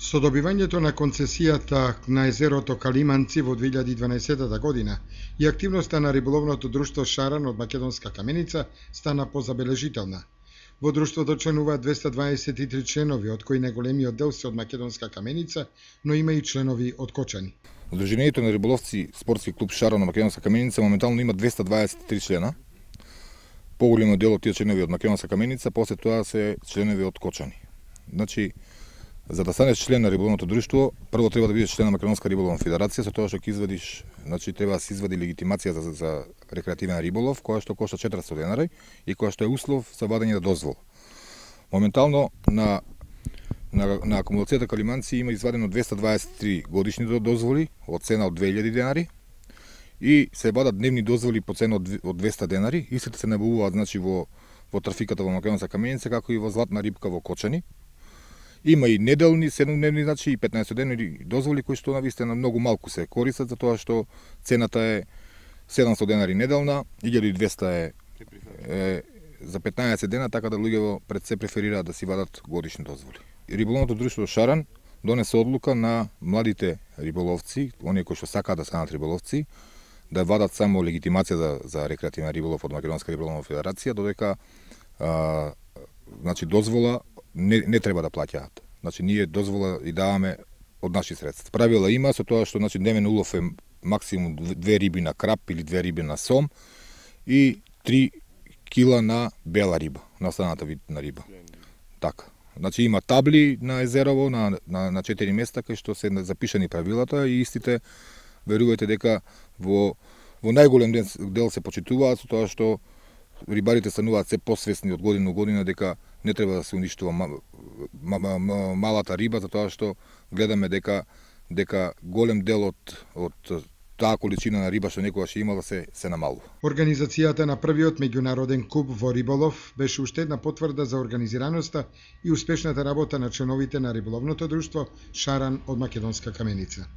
Со добивањето на концесијата на езерото Калиманци во 2012 година и активноста на риболовното друштво Шаран од Македонска каменица стана позабележителна. Во друштвото членува 223 членови, од кои најголемиот дел се од Македонска каменица, но има и членови од Кочани. Одруженијето на риболовци спортски клуб Шаран од Македонска каменица моментално има 223 члена. Поголемиот дел од тие членови од Македонска каменица, после тоа се членови од Кочани. Значи, За да станеш член на риболовното друштво, прво треба да бидеш член на Македонска риболовна федерација, со тоа што ќе извадиш, значи треба да се извади легитимација за, за рекреативен риболов, која што кошта 400 денари и која што е услов за вадење на дозвол. Моментално на на, на акумулацијата Калиманци има извадено 223 годишни дозволи од цена од 2000 денари и се вадат дневни дозволи по цена од 200 денари и се набавуваат значи во во трафиката во Македонска каменица како и во златна рибка во Кочани. Има и неделни, 7 значи и 15 денни дозволи кои што навистина многу малку се користат за тоа што цената е 700 денари неделна, 1200 е, е за 15 дена, така да луѓето пред се преферираат да си вадат годишни дозволи. Риболовното друштво Шаран донесе одлука на младите риболовци, оние кои што сакаат да станат риболовци, да вадат само легитимација за, за рекреативен риболов од Македонска риболовна федерација, додека а, значи дозвола не, не треба да плаќаат. Значи, ние дозвола и даваме од наши средства. Правила има со тоа што значи, дневен улов е максимум две риби на крап или две риби на сом и три кила на бела риба, на останата вид на риба. Така. Значи има табли на езерово на на, на четири места кај што се запишани правилата и истите верувате дека во во најголем дел, дел се почитуваат со тоа што рибарите стануваат се посвесни од година во година дека не треба да се уништува малата риба за тоа што гледаме дека дека голем дел од од таа количина на риба што некогаш имала да се се намалува. Организацијата на првиот меѓународен куп во риболов беше уште една потврда за организираноста и успешната работа на членовите на риболовното друштво Шаран од Македонска каменица.